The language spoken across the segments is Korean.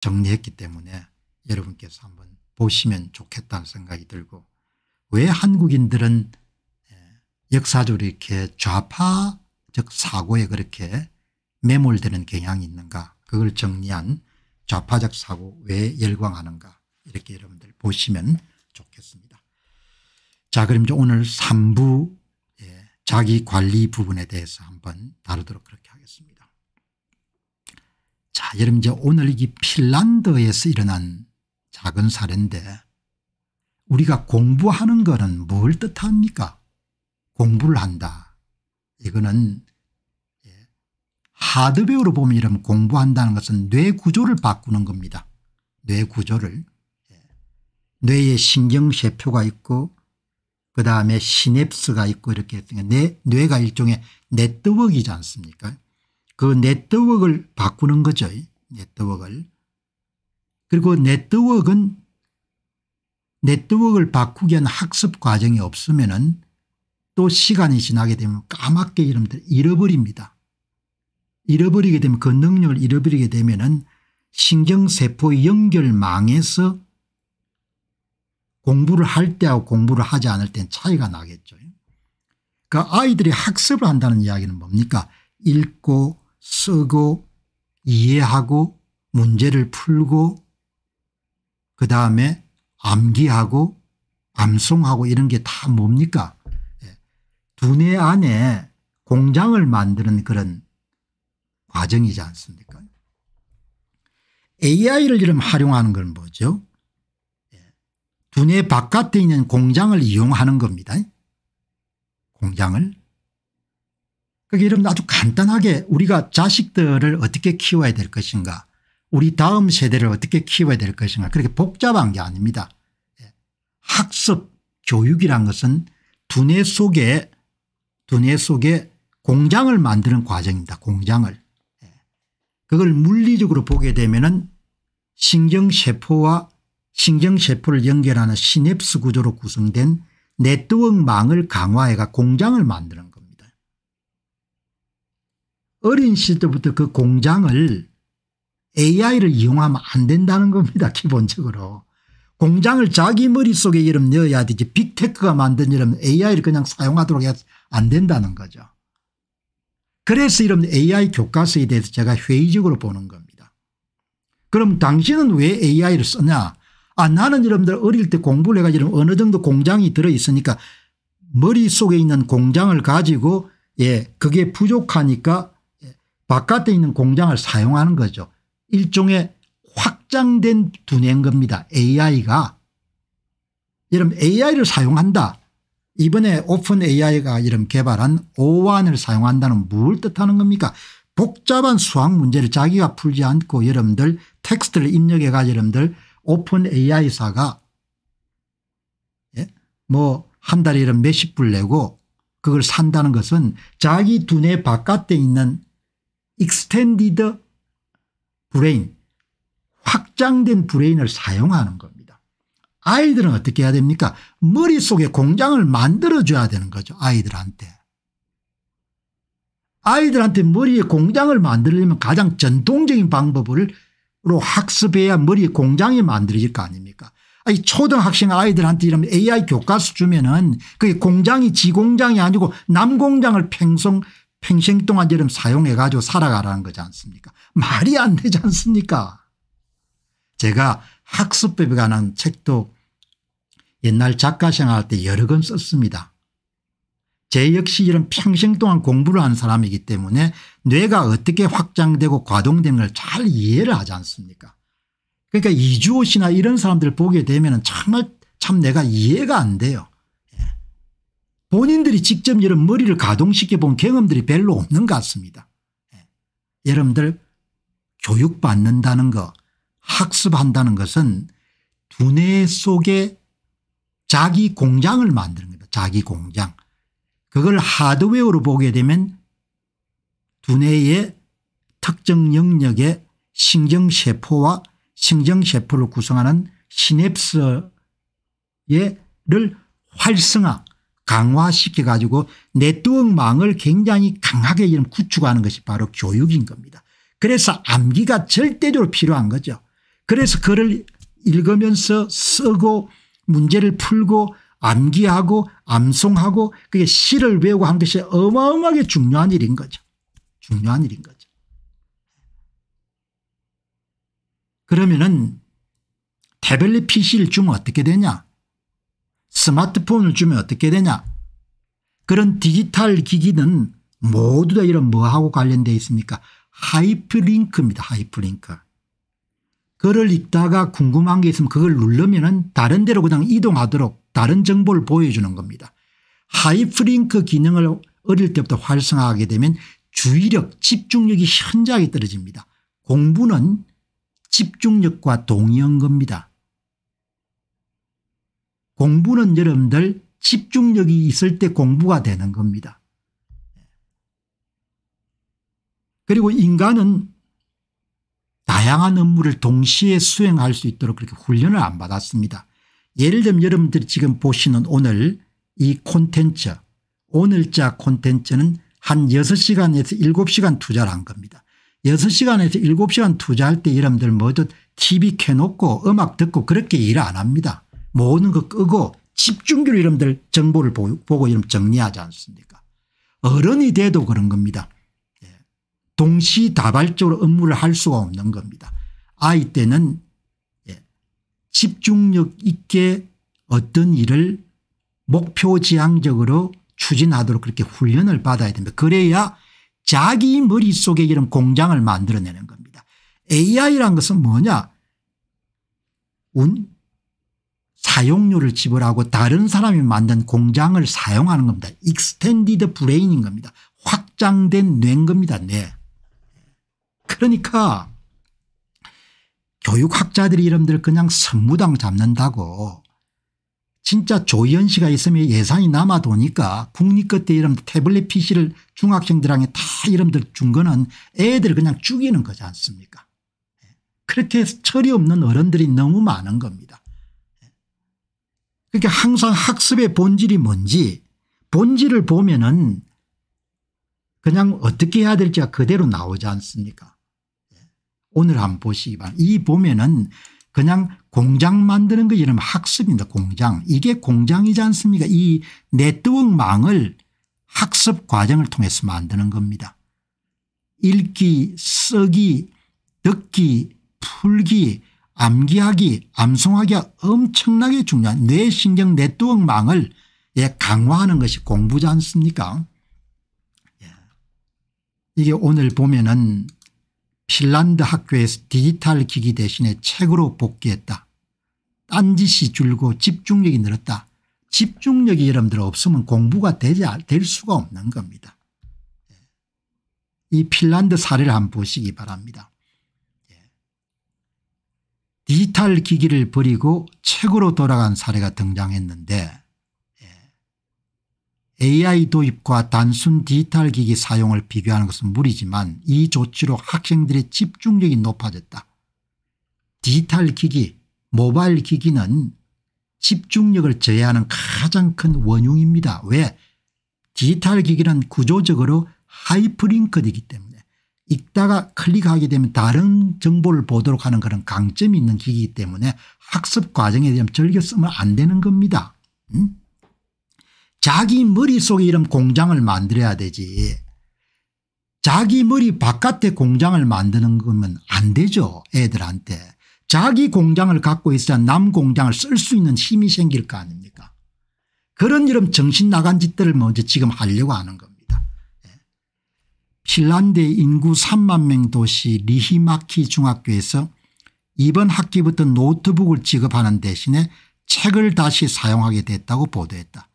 정리했기 때문에 여러분께서 한번 보시면 좋겠다는 생각이 들고 왜 한국인들은 예, 역사적으로 이렇게 좌파 적 사고에 그렇게 매몰되는 경향이 있는가 그걸 정리한 좌파적 사고 왜 열광하는가 이렇게 여러분들 보시면 좋겠습니다. 자 그럼 이제 오늘 3부 예, 자기관리 부분에 대해서 한번 다루도록 그렇게 하겠습니다. 자 여러분 이제 오늘 이 핀란드에서 일어난 작은 사례인데 우리가 공부하는 거는 뭘 뜻합니까 공부를 한다 이거는 예, 하드웨어로 보면 이러면 공부한다는 것은 뇌 구조를 바꾸는 겁니다. 뇌 구조를. 예. 뇌에 신경세포가 있고 그다음에 시냅스가 있고 이렇게 뇌, 뇌가 일종의 네트워크이지 않습니까 그 네트워크를 바꾸는 거죠. 네트워크를. 그리고 네트워크는 네트워크를 바꾸기 위한 학습 과정이 없으면 또 시간이 지나게 되면 까맣게 이름들 잃어버립니다. 잃어버리게 되면 그 능력을 잃어버리게 되면 은신경세포 연결망에서 공부를 할 때하고 공부를 하지 않을 땐 차이가 나겠죠. 그러니까 아이들이 학습을 한다는 이야기는 뭡니까? 읽고 쓰고 이해하고 문제를 풀고 그 다음에 암기하고 암송하고 이런 게 다 뭡니까 예. 두뇌 안에 공장을 만드는 그런 과정이지 않습니까 AI를 이름 활용하는 건 뭐죠 예. 두뇌 바깥에 있는 공장을 이용하는 겁니다 공장을 그게 이런 아주 간단하게 우리가 자식들을 어떻게 키워야 될 것인가 우리 다음 세대를 어떻게 키워야 될 것인가 그렇게 복잡한 게 아닙니다. 예. 학습 교육이란 것은 두뇌 속에 두뇌 속에 공장을 만드는 과정입니다. 공장을. 예. 그걸 물리적으로 보게 되면은 신경세포와 신경세포를 연결하는 시냅스 구조로 구성된 네트워크망을 강화해가 공장을 만드는 어린 시절부터 그 공장을 AI를 이용하면 안 된다는 겁니다 기본적으로. 공장을 자기 머릿속에 이름 넣어야 되지 빅테크가 만든 이름 AI를 그냥 사용하도록 해야 안 된다는 거죠. 그래서 이런 AI 교과서에 대해서 제가 회의적으로 보는 겁니다. 그럼 당신은 왜 AI를 쓰냐 아 나는 여러분들 어릴 때 공부를 해가지고 어느 정도 공장이 들어있으니까 머릿속에 있는 공장을 가지고 예 그게 부족하니까 바깥에 있는 공장을 사용하는 거죠. 일종의 확장된 두뇌인 겁니다. AI가. 이런 AI를 사용한다. 이번에 오픈 AI가 이런 개발한 오완을 사용한다는 뭘 뜻하는 겁니까 복잡한 수학 문제를 자기가 풀지 않고 여러분들 텍스트를 입력해 가 여러분들 오픈 AI사가 예? 뭐한 달에 이런 몇십 불 내고 그걸 산다는 것은 자기 두뇌 바깥에 있는 익스 t 디드 브레인 확장된 브레인을 사용하는 겁니다. 아이들은 어떻게 해야 됩니까 머릿속에 공장을 만들어줘야 되는 거죠 아이들한테. 아이들한테 머리에 공장을 만들려면 가장 전통적인 방법으로 학습해야 머리에 공장이 만들어질 거 아닙니까 아니 초등학생 아이들한테 이런 AI 교과서 주면은 그게 공장이 지 공장이 아니고 남 공장을 평생 평생 동안 이름 사용해 가지고 살아가라는 거지 않습니까 말이 안 되지 않습니까 제가 학습법에 관한 책도 옛날 작가 생활할 때 여러 권 썼습니다. 제 역시 이런 평생 동안 공부를 한 사람이기 때문에 뇌가 어떻게 확장되고 과동되걸잘 이해를 하지 않습니까 그러니까 이주호 씨나 이런 사람들 보게 되면 정참 내가 이해가 안 돼요. 본인들이 직접 이런 머리를 가동시켜 본 경험들이 별로 없는 것 같습니다. 예. 여러분들 교육받는다는 것 학습한다는 것은 두뇌 속에 자기 공장을 만드는 겁니다. 자기 공장. 그걸 하드웨어로 보게 되면 두뇌의 특정 영역의 신경세포와 신경세포를 구성하는 시냅스를 활성화 강화시켜 가지고 네트워크망을 굉장히 강하게 이런 구축하는 것이 바로 교육인 겁니다. 그래서 암기가 절대적으로 필요한 거죠. 그래서 글을 읽으면서 쓰고 문제를 풀고 암기하고 암송하고 그게 시를 외우고 한 것이 어마어마하게 중요한 일인 거죠. 중요한 일인 거죠. 그러면은 태블릿 PC를 주면 어떻게 되냐 스마트폰을 주면 어떻게 되냐 그런 디지털 기기는 모두 다 이런 뭐하고 관련되어 있습니까 하이프링크입니다 하이프링크 그을 읽다가 궁금한 게 있으면 그걸 누르면 은 다른 데로 그냥 이동하도록 다른 정보를 보여주는 겁니다 하이프링크 기능을 어릴 때부터 활성화하게 되면 주의력 집중력이 현저하게 떨어집니다 공부는 집중력과 동의한 겁니다 공부는 여러분들 집중력이 있을 때 공부가 되는 겁니다. 그리고 인간은 다양한 업무를 동시에 수행할 수 있도록 그렇게 훈련을 안 받았습니다. 예를 들면 여러분들이 지금 보시는 오늘 이 콘텐츠 오늘자 콘텐츠는 한 6시간에서 7시간 투자를 한 겁니다. 6시간에서 7시간 투자할 때 여러분들 모두 TV 켜놓고 음악 듣고 그렇게 일 안 합니다. 모든 거 끄고 집중기로 이름들 정보를 보고 이름 정리하지 않습니까 어른이 돼도 그런 겁니다. 예. 동시다발적으로 업무를 할 수가 없는 겁니다. 아이 때는 예, 집중력 있게 어떤 일을 목표지향적으로 추진하도록 그렇게 훈련을 받아야 됩니다. 그래야 자기 머릿속에 이런 공장을 만들어내는 겁니다. AI란 것은 뭐냐 사용료를 지불하고 다른 사람이 만든 공장을 사용하는 겁니다. 익스텐디드 브레인인 겁니다. 확장된 뇌인 겁니다. 뇌. 그러니까 교육학자들이 이름들 그냥 성무당 잡는다고 진짜 조희 씨가 있으면 예산이 남아도니까 국립 그때 이름 태블릿 PC를 중학생들한테 다 이름들 준 거는 애들 그냥 죽이는 거지 않습니까 예. 그렇게 철이 없는 어른들이 너무 많은 겁니다. 그러니까 항상 학습의 본질이 뭔지 본질을 보면은 그냥 어떻게 해야 될지가 그대로 나오지 않습니까 예. 오늘 한번 보시기 바랍니다. 이 보면은 그냥 공장 만드는 거 이름 학습입니다. 공장. 이게 공장이지 않습니까 이 네트워크망을 학습 과정을 통해서 만드는 겁니다. 읽기 쓰기 듣기 풀기 암기하기, 암송하기가 엄청나게 중요한 뇌신경 네트워크망을 예, 강화하는 것이 공부지 않습니까? 예. 이게 오늘 보면은 핀란드 학교에서 디지털 기기 대신에 책으로 복귀했다. 딴짓이 줄고 집중력이 늘었다. 집중력이 여러분들 없으면 공부가 되지, 될 수가 없는 겁니다. 예. 이 핀란드 사례를 한번 보시기 바랍니다. 디지털 기기를 버리고 책으로 돌아간 사례가 등장했는데 AI 예. 도입과 단순 디지털 기기 사용을 비교하는 것은 무리지만 이 조치로 학생들의 집중력이 높아졌다. 디지털 기기 모바일 기기는 집중력을 제외하는 가장 큰 원흉입니다. 왜 디지털 기기는 구조적으로 하이프링크되기 때문에 읽다가 클릭하게 되면 다른 정보를 보도록 하는 그런 강점이 있는 기기이기 때문에 학습 과정에 대한 즐겨 쓰면 안 되는 겁니다. 음? 자기 머릿속에 이런 공장을 만들어야 되지 자기 머리 바깥에 공장을 만드는 거면 안 되죠 애들한테. 자기 공장을 갖고 있어야 남 공장을 쓸 수 있는 힘이 생길 거 아닙니까 그런 이런 정신 나간 짓들을 먼저 지금 하려고 하는 겁니다. 핀란드 의 인구 3만 명 도시 리히마키 중학교에서 이번 학기부터 노트북을 지급하는 대신에 책을 다시 사용하게 됐다고 보도했다.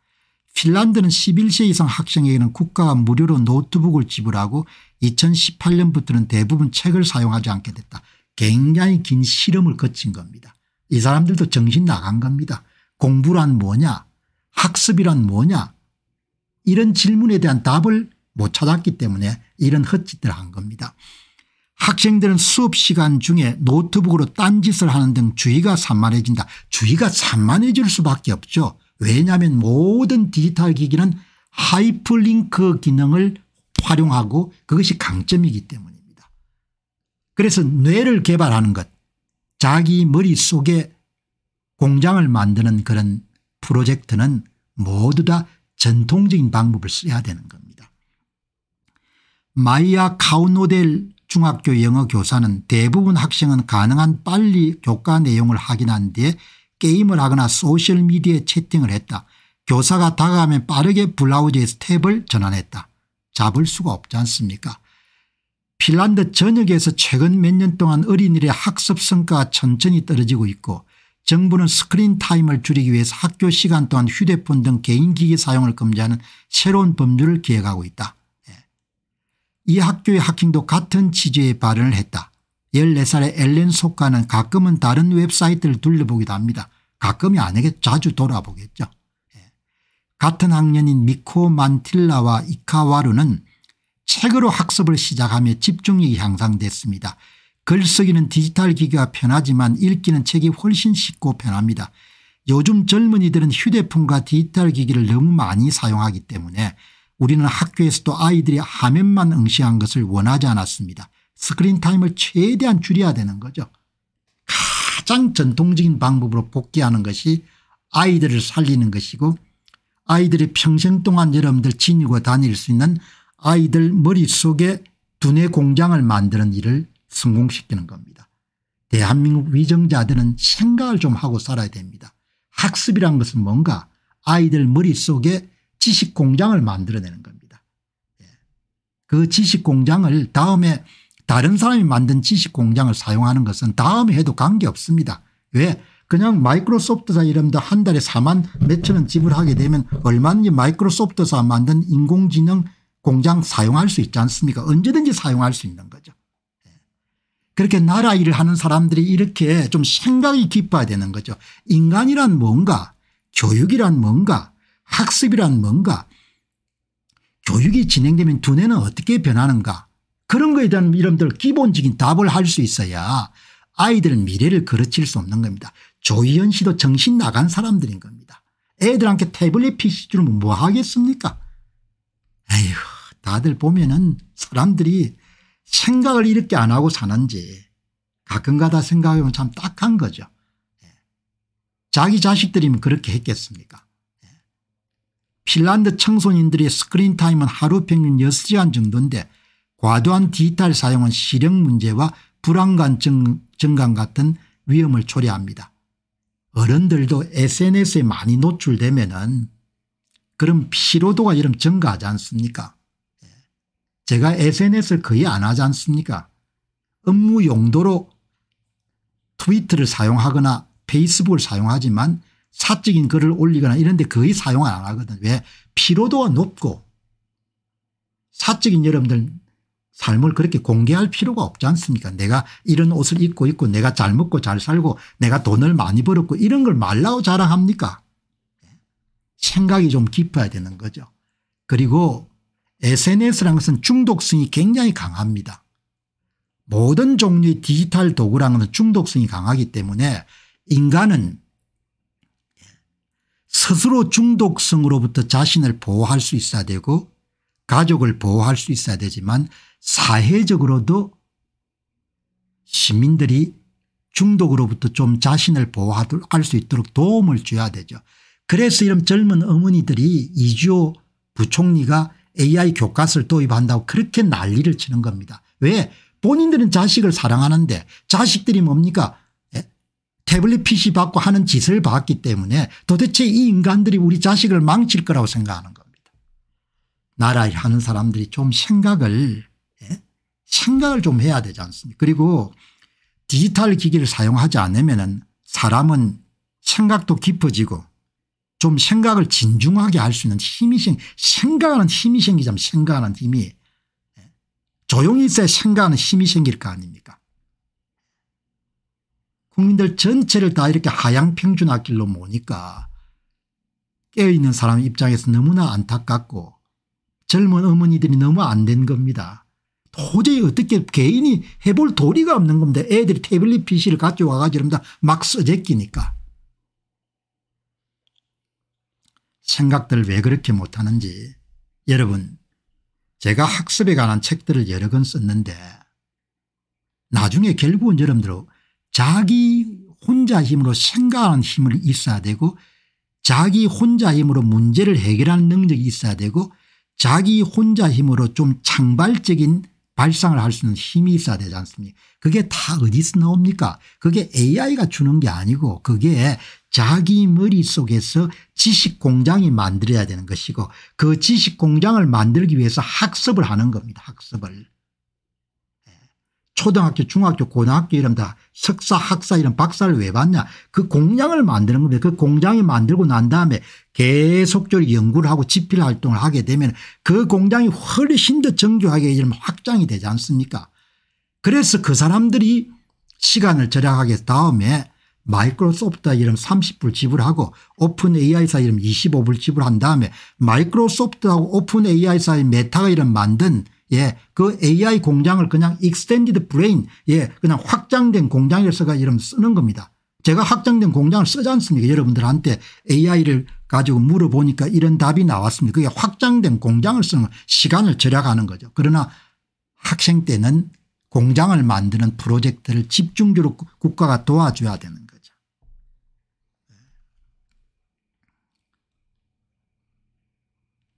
핀란드는 11세 이상 학생에게는 국가가 무료로 노트북을 지불하고 2018년부터는 대부분 책을 사용하지 않게 됐다. 굉장히 긴 실험을 거친 겁니다. 이 사람들도 정신 나간 겁니다. 공부란 뭐냐 학습이란 뭐냐 이런 질문에 대한 답을 못 찾았기 때문에 이런 헛짓들을 한 겁니다. 학생들은 수업 시간 중에 노트북으로 딴짓을 하는 등 주의가 산만해진다. 주의가 산만해질 수밖에 없죠. 왜냐하면 모든 디지털 기기는 하이퍼링크 기능을 활용하고 그것이 강점이기 때문입니다. 그래서 뇌를 개발하는 것 자기 머릿속에 공장을 만드는 그런 프로젝트는 모두 다 전통적인 방법을 써야 되는 겁니다. 마이아 카우노델 중학교 영어 교사는 대부분 학생은 가능한 빨리 교과 내용을 확인한 뒤에 게임을 하거나 소셜미디어에 채팅을 했다. 교사가 다가가면 빠르게 블라우즈에서 탭을 전환했다. 잡을 수가 없지 않습니까 핀란드 전역에서 최근 몇 년 동안 어린이들의 학습 성과가 천천히 떨어지고 있고 정부는 스크린 타임을 줄이기 위해서 학교 시간 동안 휴대폰 등 개인기기 사용을 금지하는 새로운 법률을 기획하고 있다. 이 학교의 학킹도 같은 취지의 발언을 했다. 14살의 엘렌 속가는 가끔은 다른 웹사이트를 둘러보기도 합니다. 가끔이 아니게 자주 돌아보겠죠. 예. 같은 학년인 미코 만틸라와 이카와루는 책으로 학습을 시작하며 집중력이 향상됐습니다. 글쓰기는 디지털 기기가 편하지만 읽기는 책이 훨씬 쉽고 편합니다. 요즘 젊은이들은 휴대폰과 디지털 기기를 너무 많이 사용하기 때문에 우리는 학교에서도 아이들이 화면만 응시한 것을 원하지 않았습니다. 스크린타임을 최대한 줄여야 되는 거죠. 가장 전통적인 방법으로 복귀하는 것이 아이들을 살리는 것이고 아이들이 평생 동안 여러분들 지니고 다닐 수 있는 아이들 머릿속에 두뇌 공장을 만드는 일을 성공시키는 겁니다. 대한민국 위정자들은 생각을 좀 하고 살아야 됩니다. 학습이란 것은 뭔가 아이들 머릿속에 지식 공장을 만들어내는 겁니다. 예. 그 지식 공장을 다음에 다른 사람이 만든 지식 공장을 사용하는 것은 다음에 해도 관계없습니다. 왜? 그냥 마이크로소프트사 이름도 한 달에 4만 몇천 원 지불하게 되면 얼마든지 마이크로소프트사 만든 인공지능 공장 사용할 수 있지 않습니까 언제든지 사용할 수 있는 거죠. 예. 그렇게 나라 일을 하는 사람들이 이렇게 좀 생각이 깊어야 되는 거죠. 인간이란 뭔가 교육이란 뭔가 학습이란 뭔가 교육이 진행되면 두뇌는 어떻게 변하는가 그런 거에 대한 이름들 기본적인 답을 할 수 있어야 아이들은 미래를 그르칠 수 없는 겁니다. 조희연 씨도 정신 나간 사람들인 겁니다. 애들한테 태블릿 PC 주면 뭐 하겠습니까 에휴 다들 보면은 사람들이 생각을 이렇게 안 하고 사는지 가끔가다 생각하면 참 딱한 거죠. 예. 자기 자식들이면 그렇게 했겠습니까 핀란드 청소년들의 스크린타임은 하루 평균 6시간 정도인데 과도한 디지털 사용은 시력 문제와 불안감 증감 같은 위험을 초래합니다. 어른들도 sns에 많이 노출되면 은 그럼 피로도가 이런 증가하지 않습니까 예. 제가 sns를 거의 안 하지 않습니까 업무 용도로 트위터를 사용하거나 페이스북을 사용하지만 사적인 글을 올리거나 이런 데 거의 사용 안 하거든. 왜 피로도가 높고 사적인 여러분들 삶을 그렇게 공개할 필요가 없지 않습니까 내가 이런 옷을 입고 있고 내가 잘 먹고 잘 살고 내가 돈을 많이 벌었고 이런 걸 말라고 자랑합니까 생각이 좀 깊어야 되는 거죠. 그리고 SNS라는 것은 중독성이 굉장히 강합니다. 모든 종류의 디지털 도구라는 것은 중독성이 강하기 때문에 인간은 스스로 중독성으로부터 자신을 보호할 수 있어야 되고 가족을 보호할 수 있어야 되지만 사회적으로도 시민들이 중독으로부터 좀 자신을 보호할 수 있도록 도움을 줘야 되죠. 그래서 이런 젊은 어머니들이 이주호 부총리가 AI 교과서를 도입한다고 그렇게 난리를 치는 겁니다. 왜? 본인들은 자식을 사랑하는데 자식들이 뭡니까? 태블릿 PC 받고 하는 짓을 봤기 때문에 도대체 이 인간들이 우리 자식을 망칠 거라고 생각하는 겁니다. 나라 하는 사람들이 좀 생각을 예? 생각을 좀 해야 되지 않습니까 그리고 디지털 기기를 사용하지 않으면 사람은 생각도 깊어지고 좀 생각을 진중하게 할 수 있는 힘이 생 생각하는 힘이 생기자면 생각하는 힘이 예? 조용히 있어야 생각하는 힘이 생길 거 아닙니까 국민들 전체를 다 이렇게 하향평준화 길로 모니까 깨어있는 사람 입장에서 너무나 안타깝고 젊은 어머니들이 너무 안 된 겁니다. 도저히 어떻게 개인이 해볼 도리가 없는 겁니다. 애들이 태블릿 PC를 가져와 가지고 막써재끼니까 생각들 왜 그렇게 못하는지 여러분 제가 학습에 관한 책들을 여러 권 썼는데 나중에 결국은 여러분들 자기 혼자 힘으로 생각하는 힘을 있어야 되고 자기 혼자 힘으로 문제를 해결하는 능력이 있어야 되고 자기 혼자 힘으로 좀 창발적인 발상을 할 수 있는 힘이 있어야 되지 않습니까 그게 다 어디서 나옵니까 그게 AI가 주는 게 아니고 그게 자기 머릿속에서 지식공장이 만들어야 되는 것이고 그 지식공장을 만들기 위해서 학습을 하는 겁니다. 학습을. 초등학교 중학교 고등학교 이름 다 석사 학사 이런 박사를 왜 받냐 그 공장을 만드는 겁니다. 그 공장이 만들고 난 다음에 계속적으로 연구를 하고 집필 활동을 하게 되면 그 공장이 훨씬 더 정교하게 이런 확장이 되지 않습니까 그래서 그 사람들이 시간을 절약하게 다음에 마이크로소프트 이름 30불 지불하고 오픈 AI사 이름 25불 지불한 다음에 마이크로소프트하고 오픈 AI사의 메타가 이름 만든 예. 그 AI 공장을 그냥 extended brain 예. 그냥 확장된 공장에서가 이름 쓰는 겁니다. 제가 확장된 공장을 쓰지 않습니까 여러분들한테 AI를 가지고 물어보니까 이런 답이 나왔습니다. 그게 확장된 공장을 쓰는 시간을 절약하는 거죠. 그러나 학생 때는 공장을 만드는 프로젝트를 집중적으로 국가가 도와줘야 되는 거죠.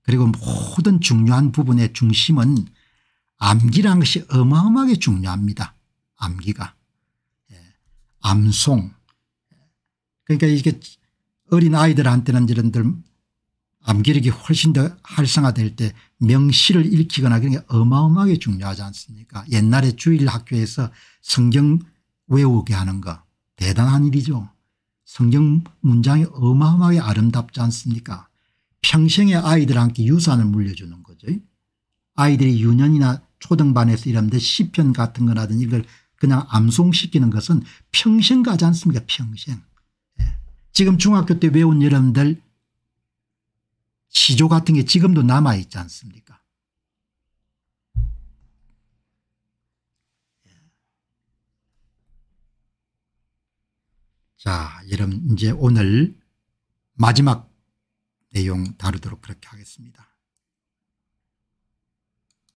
그리고 모든 중요한 부분의 중심은 암기라는 것이 어마어마하게 중요합니다. 암기가. 예. 암송. 그러니까 이게 어린 아이들한테는 이런들 암기력이 훨씬 더 활성화될 때 명시를 읽히거나 그런 게 어마어마하게 중요하지 않습니까 옛날에 주일 학교에서 성경 외우게 하는 거 대단한 일이죠. 성경 문장이 어마어마하게 아름답지 않습니까 평생에 아이들한테 유산을 물려주는 거죠. 아이들이 유년이나 초등반에서 이러는데 시편 같은 거 하든 이걸 그냥 암송시키는 것은 평생 가지 않습니까 평생. 예. 지금 중학교 때 외운 여러분들 시조 같은 게 지금도 남아있지 않습니까 예. 자 여러분 이제 오늘 마지막 내용 다루도록 그렇게 하겠습니다.